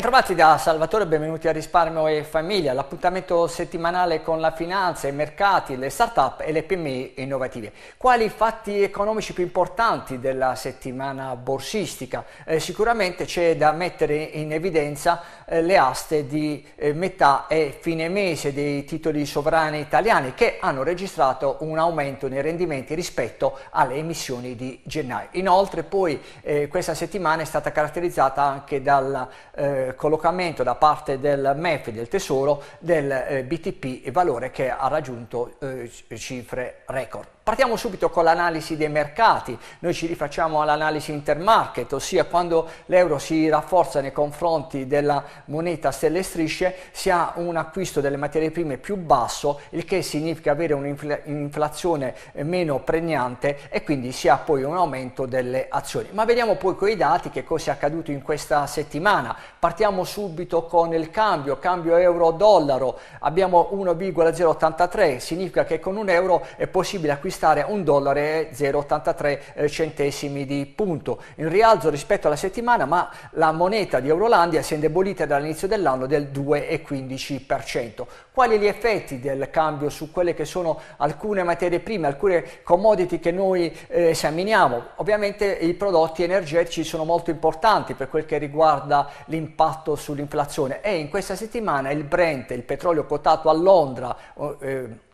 Bentrovati da Salvatore, benvenuti a Risparmio e Famiglia, l'appuntamento settimanale con la finanza, i mercati, le start-up e le PMI innovative. Quali i fatti economici più importanti della settimana borsistica? Eh, sicuramente c'è da mettere in evidenza eh, le aste di eh, metà e fine mese dei titoli sovrani italiani che hanno registrato un aumento nei rendimenti rispetto alle emissioni di gennaio. Inoltre poi eh, questa settimana è stata caratterizzata anche dalla eh, eh, collocamento da parte del MEF del Tesoro del eh, BTP valore che ha raggiunto eh, cifre record. Partiamo subito con l'analisi dei mercati, noi ci rifacciamo all'analisi intermarket, ossia quando l'euro si rafforza nei confronti della moneta stelle e strisce si ha un acquisto delle materie prime più basso, il che significa avere un'inflazione eh, meno pregnante e quindi si ha poi un aumento delle azioni. Ma vediamo poi con i dati che cosa è accaduto in questa settimana. Partiamo subito con il cambio, cambio euro-dollaro, abbiamo 1,083, significa che con un euro è possibile acquistare stare a 1,083 centesimi di punto, in rialzo rispetto alla settimana, ma la moneta di Eurolandia si è indebolita dall'inizio dell'anno del 2,15%. Quali gli effetti del cambio su quelle che sono alcune materie prime, alcune commodity che noi eh, esaminiamo? Ovviamente i prodotti energetici sono molto importanti per quel che riguarda l'impatto sull'inflazione e in questa settimana il Brent, il petrolio quotato a Londra, eh,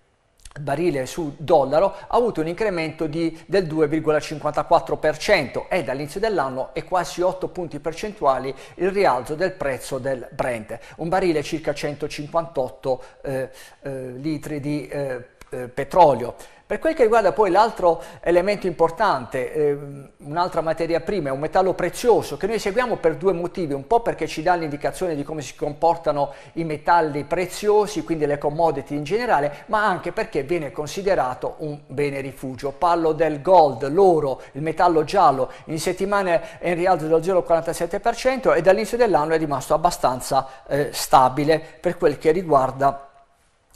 barile su dollaro ha avuto un incremento di, del 2,54% e dall'inizio dell'anno è quasi 8 punti percentuali il rialzo del prezzo del Brent, un barile circa 158 eh, eh, litri di eh, eh petrolio. Per quel che riguarda poi l'altro elemento importante, eh, un'altra materia prima, è un metallo prezioso che noi seguiamo per due motivi, un po' perché ci dà l'indicazione di come si comportano i metalli preziosi, quindi le commodity in generale, ma anche perché viene considerato un bene rifugio. Parlo del gold, l'oro, il metallo giallo, in settimane è in rialzo dello 0,47% e dall'inizio dell'anno è rimasto abbastanza eh, stabile per quel che riguarda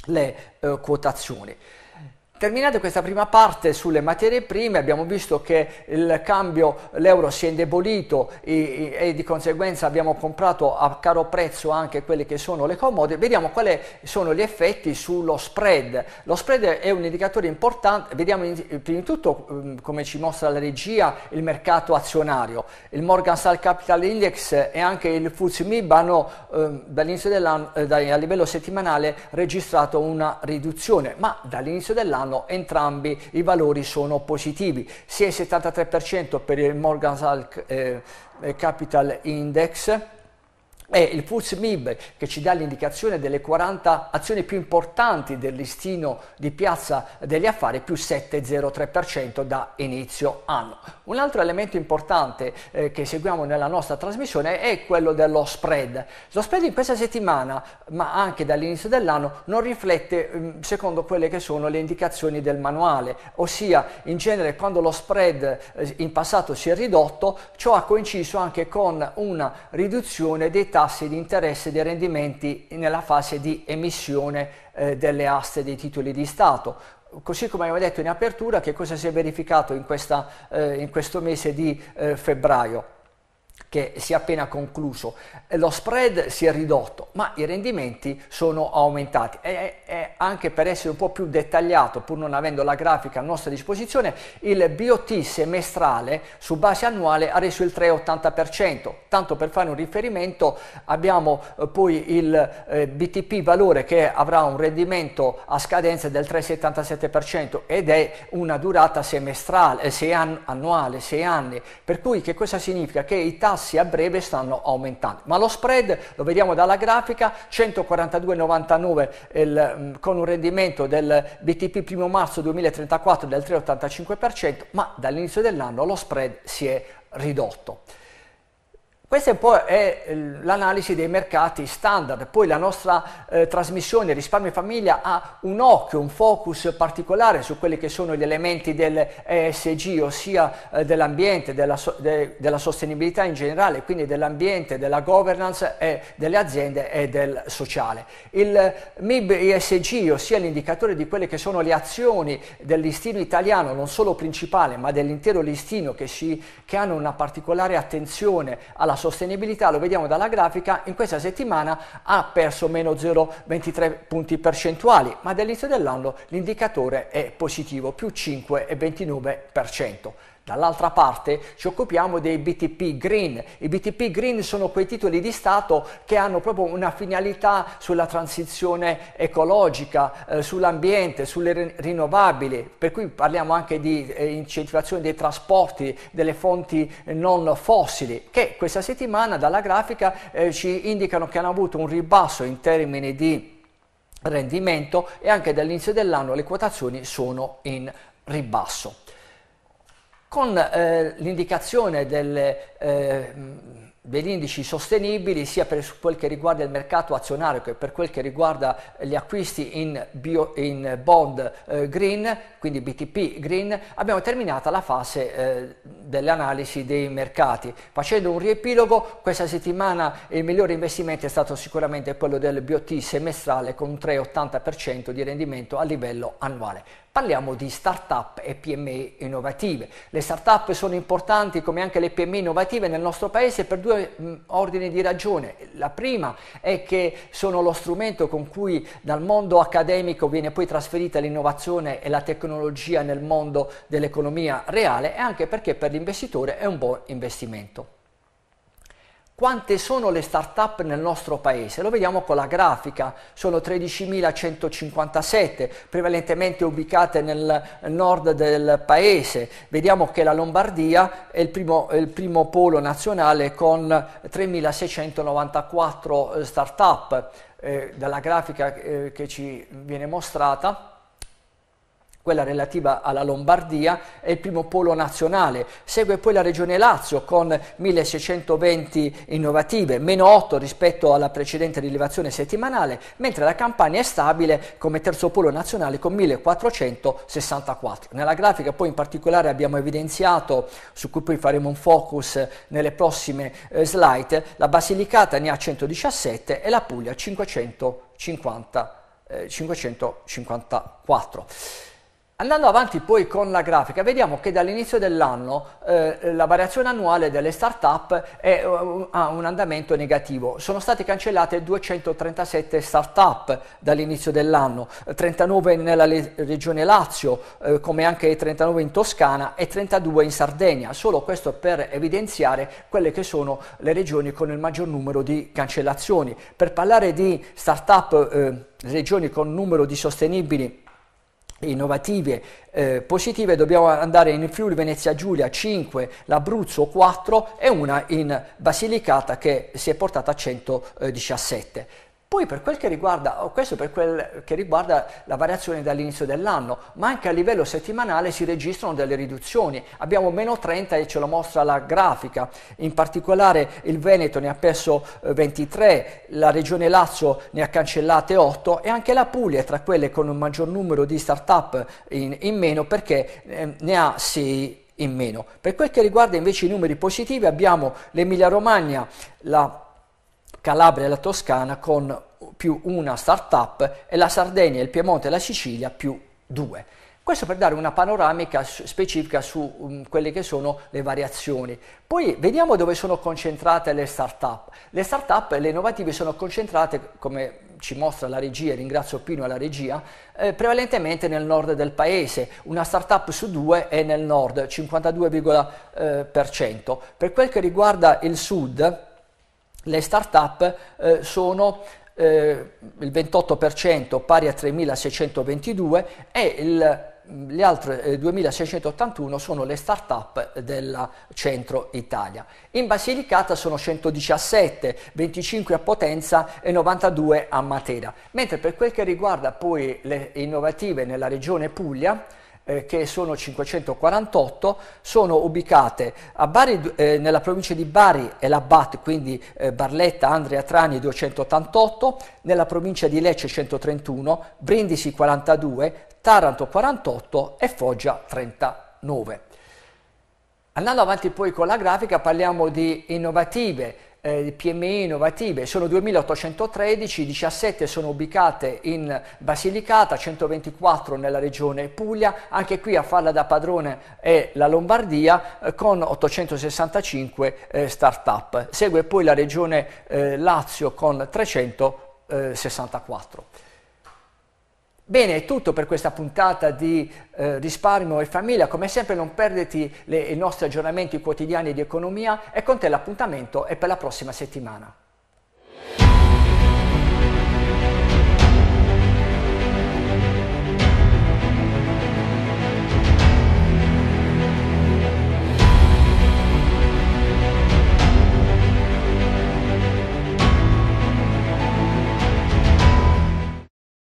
le eh, quotazioni. Terminata questa prima parte sulle materie prime abbiamo visto che il cambio, l'euro si è indebolito e, e, di conseguenza abbiamo comprato a caro prezzo anche quelle che sono le commodity, vediamo quali sono gli effetti sullo spread. Lo spread è un indicatore importante, vediamo in, prima di tutto mm, come ci mostra la regia il mercato azionario, il Morgan Stanley Capital Index e anche il FTSE MIB hanno eh, dall'inizio dell'anno, eh, a livello settimanale registrato una riduzione, ma dall'inizio dell'anno quest'anno entrambi i valori sono positivi, sia il 73% per il Morgan Stanley eh, Capital Index è il Puls MIB che ci dà l'indicazione delle 40 azioni più importanti del listino di piazza degli affari più 7,03% da inizio anno. Un altro elemento importante eh, che seguiamo nella nostra trasmissione è quello dello spread. Lo spread in questa settimana, ma anche dall'inizio dell'anno, non riflette mm, secondo quelle che sono le indicazioni del manuale, ossia in genere quando lo spread eh, in passato si è ridotto, ciò ha coinciso anche con una riduzione dei tassi tassi di interesse dei rendimenti nella fase di emissione eh, delle aste dei titoli di Stato. Così come avevo detto in apertura, che cosa si è verificato in, questa, eh, in questo mese di eh, febbraio? che si è appena concluso, lo spread si è ridotto, ma i rendimenti sono aumentati e, e anche per essere un po' più dettagliato, pur non avendo la grafica a nostra disposizione, il BOT semestrale su base annuale ha reso il 3,80%, tanto per fare un riferimento abbiamo eh, poi il eh, BTP valore che avrà un rendimento a scadenza del 3,77% ed è una durata semestrale, eh, sei annuale, 6 anni, per cui che cosa significa? Che i tassi tassi a breve stanno aumentando. Ma lo spread, lo vediamo dalla grafica, 142,99 il, mm, con un rendimento del BTP 1 marzo 2034 del 3,85%, ma dall'inizio dell'anno lo spread si è ridotto. Questa un po' eh, l'analisi dei mercati standard, poi la nostra eh, trasmissione Risparmio e Famiglia ha un occhio, un focus particolare su quelli che sono gli elementi dell'ESG, eh, ossia eh, dell'ambiente, della, so, de, della, sostenibilità in generale, quindi dell'ambiente, della governance eh, delle aziende e del sociale. Il eh, MIB ESG, ossia l'indicatore di quelle che sono le azioni del listino italiano, non solo principale ma dell'intero listino che, si, che hanno una particolare attenzione alla sostenibilità, lo vediamo dalla grafica, in questa settimana ha perso meno 0,23 punti percentuali, ma dall'inizio dell'anno l'indicatore è positivo, più 5,29%. Dall'altra parte ci occupiamo dei BTP green. I BTP green sono quei titoli di Stato che hanno proprio una finalità sulla transizione ecologica, eh, sull'ambiente, sulle rinnovabili, per cui parliamo anche di eh, incentivazione dei trasporti, delle fonti eh, non fossili, che questa settimana dalla grafica eh, ci indicano che hanno avuto un ribasso in termini di rendimento e anche dall'inizio dell'anno le quotazioni sono in ribasso con eh, l'indicazione delle, eh, degli indici sostenibili sia per quel che riguarda il mercato azionario che per quel che riguarda gli acquisti in, bio, in bond eh, green, quindi BTP green, abbiamo terminato la fase eh, dell'analisi dei mercati. Facendo un riepilogo, questa settimana il migliore investimento è stato sicuramente quello del BOT semestrale con un 3,80% di rendimento a livello annuale. Parliamo di start-up e PMI innovative. Le start-up sono importanti come anche le PMI innovative nel nostro paese per due mh, mm, ordini di ragione. La prima è che sono lo strumento con cui dal mondo accademico viene poi trasferita l'innovazione e la tecnologia nel mondo dell'economia reale e anche perché per l'investitore è un buon investimento. Quante sono le start-up nel nostro paese? Lo vediamo con la grafica, sono 13.157, prevalentemente ubicate nel nord del paese. Vediamo che la Lombardia è il primo, è il primo polo nazionale con 3.694 eh, start-up. Eh, dalla grafica eh, che ci viene mostrata quella relativa alla Lombardia, è il primo polo nazionale. Segue poi la Regione Lazio con 1620 innovative, meno 8 rispetto alla precedente rilevazione settimanale, mentre la Campania è stabile come terzo polo nazionale con 1464. Nella grafica poi in particolare abbiamo evidenziato, su cui poi faremo un focus nelle prossime eh, slide, la Basilicata ne ha 117 e la Puglia 550. 554. Andando avanti poi con la grafica, vediamo che dall'inizio dell'anno eh, la variazione annuale delle start-up uh, ha un andamento negativo. Sono state cancellate 237 start-up dall'inizio dell'anno, 39 nella regione Lazio, eh, come anche 39 in Toscana e 32 in Sardegna. Solo questo per evidenziare quelle che sono le regioni con il maggior numero di cancellazioni. Per parlare di start-up eh, regioni con numero di sostenibili innovative eh, positive dobbiamo andare in Friuli Venezia Giulia 5, l'Abruzzo 4 e una in Basilicata che si è portata a 117. Poi per quel che riguarda, oh, questo per quel che riguarda la variazione dall'inizio dell'anno, ma anche a livello settimanale si registrano delle riduzioni. Abbiamo meno 30 e ce lo mostra la grafica, in particolare il Veneto ne ha perso 23, eh, la regione Lazio ne ha cancellate 8 e anche la Puglia è tra quelle con un maggior numero di start-up in, in, meno perché ehm, ne ha 6 in meno. Per quel che riguarda invece i numeri positivi abbiamo l'Emilia Romagna, la Puglia, Calabria e la Toscana con più una start-up e la Sardegna, il Piemonte e la Sicilia più due. Questo per dare una panoramica specifica su um, quelle che sono le variazioni. Poi vediamo dove sono concentrate le start-up. Le start-up, le innovative, sono concentrate, come ci mostra la regia, ringrazio Pino alla regia, eh, prevalentemente nel nord del paese. Una start-up su due è nel nord, 52,%. Eh, per, per quel che riguarda il sud, le start-up eh, sono eh, il 28% pari a 3.622 e il le altre eh, 2681 sono le start-up del centro Italia. In Basilicata sono 117, 25 a Potenza e 92 a Matera, mentre per quel che riguarda poi le innovative nella regione Puglia, eh, che sono 548, sono ubicate Bari, eh, nella provincia di Bari e la BAT, quindi eh, Barletta, Andrea Trani 288, nella provincia di Lecce 131, Brindisi 42, Taranto 48 e Foggia 39. Andando avanti poi con la grafica parliamo di innovative eh, PMI innovative sono 2813, 17 sono ubicate in Basilicata, 124 nella regione Puglia, anche qui a farla da padrone è la Lombardia eh, con 865 eh, start-up. Segue poi la regione eh, Lazio con 364. Bene, è tutto per questa puntata di eh, risparmio e famiglia. Come sempre non perderti le, i nostri aggiornamenti quotidiani di economia e con te l'appuntamento è per la prossima settimana.